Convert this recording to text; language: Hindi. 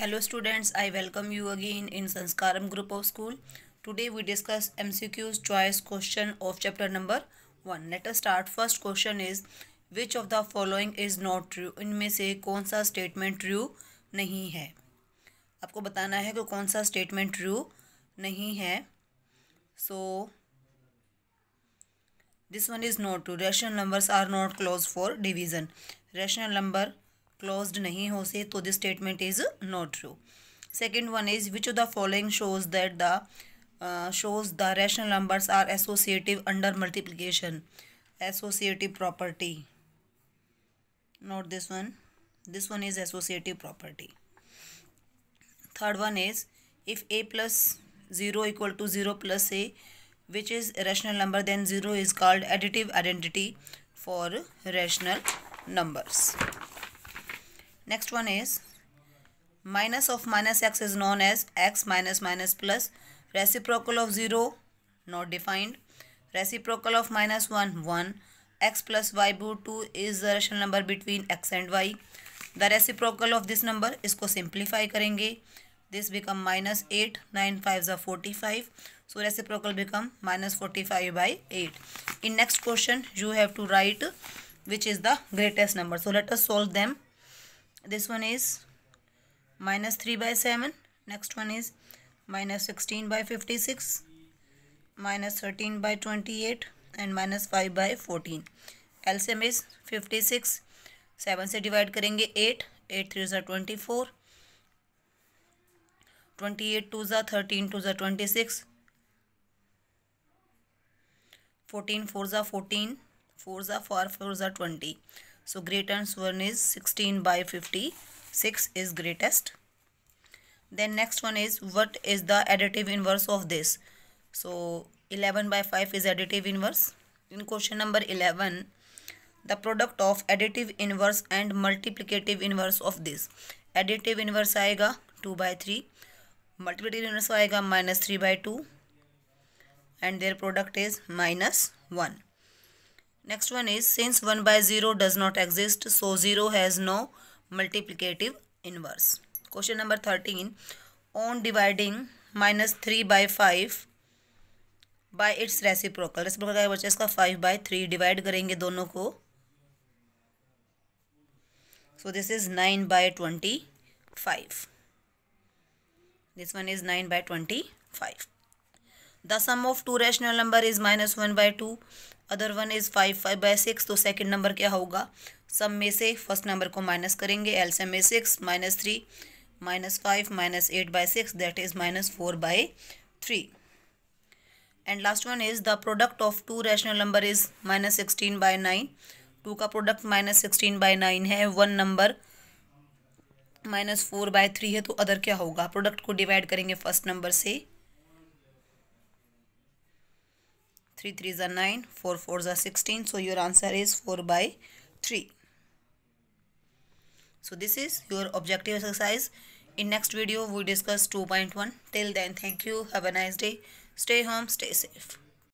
Hello students I welcome you again in Sanskaram group of school today we discuss MCQs choice question of chapter number one let us start first question is which of the following is not true इनमें से कौन सा स्टेटमेंट ट्रू नहीं है आपको बताना है कि कौन सा स्टेटमेंट ट्रू नहीं है so this one is not true rational numbers are not close for division rational number close नहीं हो से तो this statement is not true second one is which the following shows that the shows the rational number are associative under multiplication associative property note this one this one is associative property third one is if a plus zero equal to zero plus a which is rational number then zero is called additive identity for rational numbers Next one is minus of minus x is known as x minus minus plus reciprocal of 0 not defined reciprocal of minus 1 1 x plus y by 2 is the rational number between x and y the reciprocal of this number इसको simplify करेंगे this become minus 8 9 5 45 so reciprocal become minus 45 by 8 in next question you have to write which is the greatest number so let us solve them this one is minus 3 by 7 next one is minus 16 by 56 minus 13 by 28 and minus 5 by 14 LCM is 56 7 से डिवाइड करेंगे 8 8 थ्री ज़ा twenty four twenty eight two ज़ा थर्टीन टू ज़ा ट्वेंटी सिक्स फोर्टीन फोर ज़ा फोर्टीन फोर ज़ा फोर फोर ज़ा twenty So greater than one is 16 by 56 is greatest. Then next one is what is the additive inverse of this? So 11 by 5 is additive inverse. In question number 11, the product of additive inverse and multiplicative inverse of this. Additive inverse आएगा 2 by 3. Multiplicative inverse आएगा minus 3 by 2. And their product is minus 1. Next one is since 1 by 0 does not exist, so 0 has no multiplicative inverse. Question number 13. On dividing minus 3 by 5 by its reciprocal. Reciprocal का बच्चा इसका 5 by 3 divide करेंगे दोनों को. So this is 9 by 25. This one is 9 by 25. The sum of two rational number is minus one by two other one is five five by six तो सेकेंड नंबर क्या होगा सम में से फर्स्ट नंबर को माइनस करेंगे एल सम में six minus three minus five minus eight by six that is minus four by three and last one is the product of two rational number is minus sixteen by nine two का product minus sixteen by nine है one number minus four by three है तो अदर क्या होगा प्रोडक्ट को डिवाइड करेंगे फर्स्ट नंबर से 3 3s are 9, 4 4s are 16. So your answer is 4 by 3. So this is your objective exercise. In next video, we discuss 2.1. Till then, thank you. Have a nice day. Stay home. Stay safe.